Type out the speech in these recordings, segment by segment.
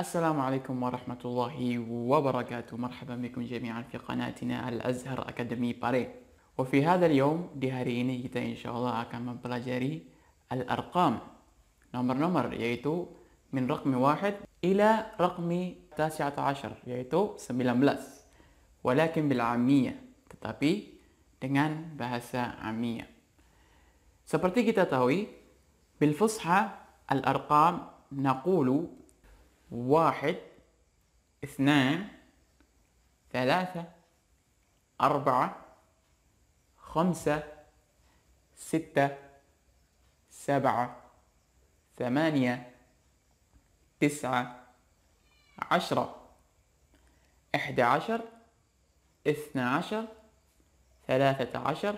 السلام عليكم ورحمة الله وبركاته مرحبا بكم جميعا في قناتنا الأزهر أكاديمي باري وفي هذا اليوم dihari ini kita insya Allah akan mempelajari الارقام نمر نمر yaitu من رقم واحد إلى رقم تاسعة عشر yaitu 19 ولكن بالعامية tetapi dengan bahasa amiyah seperti kita tahu بالفصحى الأرقام نقول واحد اثنان ثلاثة أربعة خمسة ستة سبعة ثمانية تسعة عشرة إحدى عشر اثنى عشر ثلاثة عشر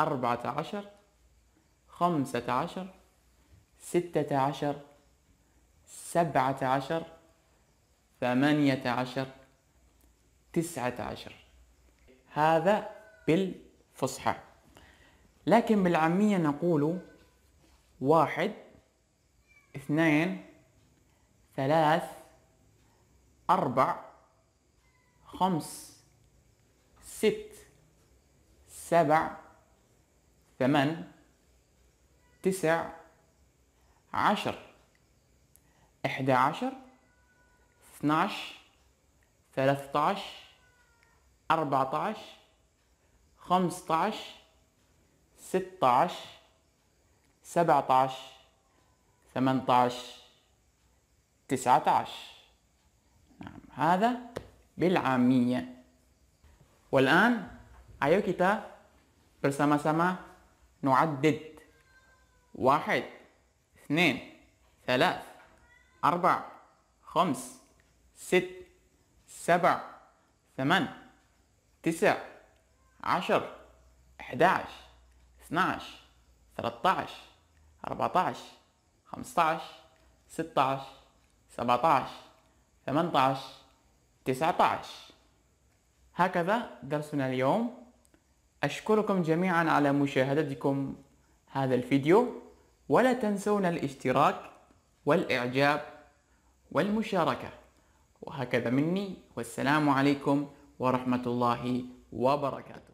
أربعة عشر خمسة عشر ستة عشر سبعة عشر ثمانية عشر تسعة عشر هذا بالفصحى لكن بالعامية نقول واحد اثنين ثلاث أربع خمس ست سبع ثمان تسع عشر إحدى عشر اثناش عشر أربعتاش خمسطاش ستاش سبعتاش تسعة نعم هذا بالعامية والآن ayo kita bersama-sama نعدد واحد اثنين ثلاث أربع خمس ست سبع ثمان تسع عشر أحداعش اثناعش ثلاثتاعش أربعتاعش خمستاعش ستاعش سبعتاعش ثمانتاعش تسعتاعش هكذا درسنا اليوم أشكركم جميعا على مشاهدتكم هذا الفيديو ولا تنسون الاشتراك والإعجاب والمشاركة وهكذا مني والسلام عليكم ورحمة الله وبركاته